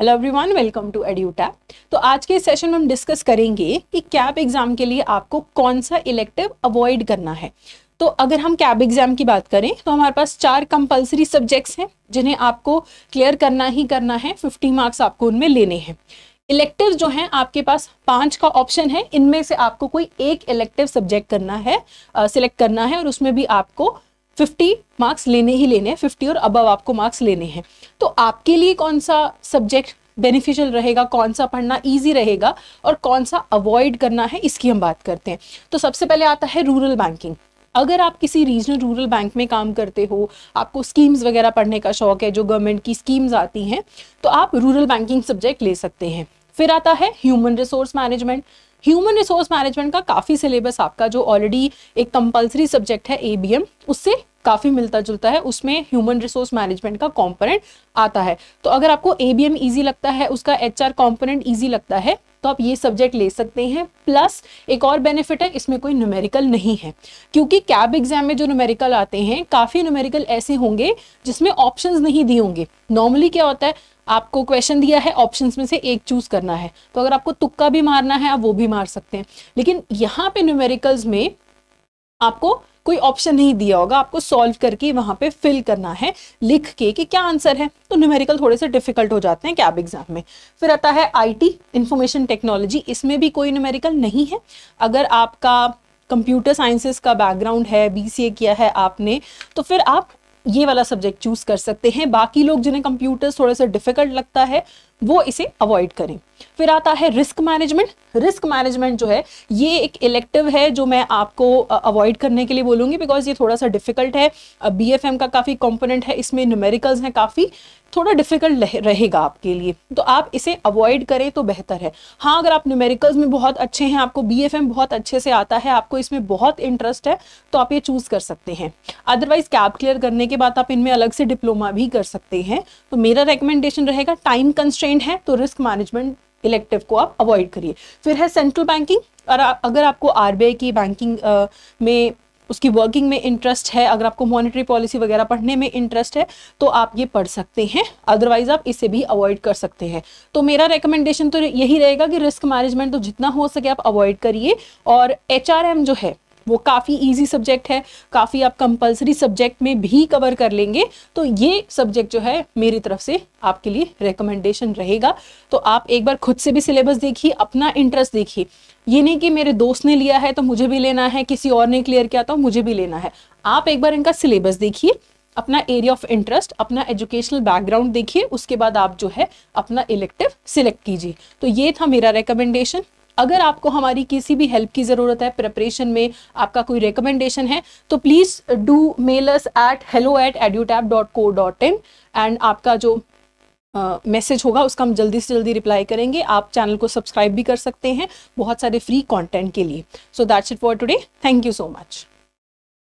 hello everyone welcome to Edutap तो आज के सेशन में हम डिस्कस करेंगे कि कैब एग्जाम के लिए आपको कौन सा इलेक्टिव अवॉइड करना है तो अगर हम कैब एग्जाम की बात करें तो हमारे पास चार कंपलसरी सब्जेक्ट्स हैं जिन्हें आपको क्लियर करना ही करना है फिफ्टी मार्क्स आपको उनमें लेने हैं इलेक्टिव जो हैं आपके पास पांच का ऑप्शन है इनमें से आपको कोई एक इलेक्टिव सब्जेक्ट करना है सिलेक्ट करना है और उसमें भी आपको फिफ्टी मार्क्स लेने ही लेने हैं फिफ्टी और अबव आपको मार्क्स लेने हैं तो आपके लिए कौन सा सब्जेक्ट बेनिफिशियल रहेगा कौन सा पढ़ना इजी रहेगा और कौन सा अवॉइड करना है इसकी हम बात करते हैं तो सबसे पहले आता है रूरल बैंकिंग अगर आप किसी रीजनल रूरल बैंक में काम करते हो आपको स्कीम्स वगैरह पढ़ने का शौक है जो गवर्नमेंट की स्कीम्स आती हैं तो आप रूरल बैंकिंग सब्जेक्ट ले सकते हैं फिर आता है human resource management human resource management का काफ़ी सिलेबस आपका जो ऑलरेडी एक कंपलसरी सब्जेक्ट है ए उससे काफ़ी मिलता जुलता है उसमें ह्यूमन रिसोर्स मैनेजमेंट का कॉम्पोनेंट आता है तो अगर आपको ए बी एम ईजी लगता है उसका एच आर कॉम्पोनेंट ईजी लगता है तो आप ये सब्जेक्ट ले सकते हैं प्लस एक और बेनिफिट है इसमें कोई न्यूमेरिकल नहीं है क्योंकि कैब एग्जाम में जो न्यूमेरिकल आते हैं काफ़ी न्यूमेरिकल ऐसे होंगे जिसमें ऑप्शंस नहीं दिए होंगे नॉर्मली क्या होता है आपको क्वेश्चन दिया है ऑप्शंस में से एक चूज करना है तो अगर आपको तुक्का भी मारना है आप वो भी मार सकते हैं लेकिन यहाँ पे न्यूमेरिकल्स में आपको कोई ऑप्शन नहीं दिया होगा आपको सॉल्व करके वहां पे फिल करना है लिख के कि क्या आंसर है तो न्यूमेरिकल थोड़े से डिफिकल्ट हो जाते हैं कैब एग्जाम में फिर आता है आईटी इंफॉर्मेशन टेक्नोलॉजी इसमें भी कोई न्यूमेरिकल नहीं है अगर आपका कंप्यूटर साइंसेस का बैकग्राउंड है ए किया है आपने तो फिर आप ये वाला सब्जेक्ट चूज कर सकते हैं बाकी लोग जिन्हें कंप्यूटर्स थोड़ा सा डिफिकल्ट लगता है वो इसे अवॉइड करें फिर आता है रिस्क मैनेजमेंट रिस्क मैनेजमेंट जो है ये एक इलेक्टिव है जो मैं आपको अवॉइड करने के लिए बोलूंगी बिकॉज ये थोड़ा सा डिफिकल्ट है बी एफ एम का काफ़ी कॉम्पोनेंट है इसमें न्यूमेरिकल्स हैं काफ़ी थोड़ा डिफिकल्ट रहेगा आपके लिए तो आप इसे अवॉइड करें तो बेहतर है हाँ अगर आप न्यूमेरिकल्स में बहुत अच्छे हैं आपको बी एफ एम बहुत अच्छे से आता है आपको इसमें बहुत इंटरेस्ट है तो आप ये चूज़ कर सकते हैं अदरवाइज कैब क्लियर करने के बाद आप इनमें अलग से डिप्लोमा भी कर सकते हैं तो मेरा रिकमेंडेशन रहेगा टाइम कंस्ट्रेंट डिपेंड है तो रिस्क मैनेजमेंट इलेक्टिव को आप अवॉइड करिए फिर है सेंट्रल बैंकिंग और अगर आपको आर की बैंकिंग में उसकी वर्किंग में इंटरेस्ट है अगर आपको मॉनेटरी पॉलिसी वगैरह पढ़ने में इंटरेस्ट है तो आप ये पढ़ सकते हैं अदरवाइज आप इसे भी अवॉइड कर सकते हैं तो मेरा रिकमेंडेशन तो यही रहेगा कि रिस्क मैनेजमेंट तो जितना हो सके आप अवॉइड करिए और एच जो है वो काफ़ी इजी सब्जेक्ट है काफ़ी आप कंपलसरी सब्जेक्ट में भी कवर कर लेंगे तो ये सब्जेक्ट जो है मेरी तरफ से आपके लिए रिकमेंडेशन रहेगा तो आप एक बार खुद से भी सिलेबस देखिए अपना इंटरेस्ट देखिए ये नहीं कि मेरे दोस्त ने लिया है तो मुझे भी लेना है किसी और ने क्लियर किया तो मुझे भी लेना है आप एक बार इनका सिलेबस देखिए अपना एरिया ऑफ इंटरेस्ट अपना एजुकेशनल बैकग्राउंड देखिए उसके बाद आप जो है अपना इलेक्टिव सिलेक्ट कीजिए तो ये था मेरा रिकमेंडेशन अगर आपको हमारी किसी भी हेल्प की ज़रूरत है प्रिपरेशन में आपका कोई रिकमेंडेशन है तो please do mail us at hello at tap dot co dot in and आपका जो मैसेज uh, होगा उसका हम जल्दी से जल्दी रिप्लाई करेंगे आप चैनल को सब्सक्राइब भी कर सकते हैं बहुत सारे फ्री कंटेंट के लिए so that's it for today thank you so much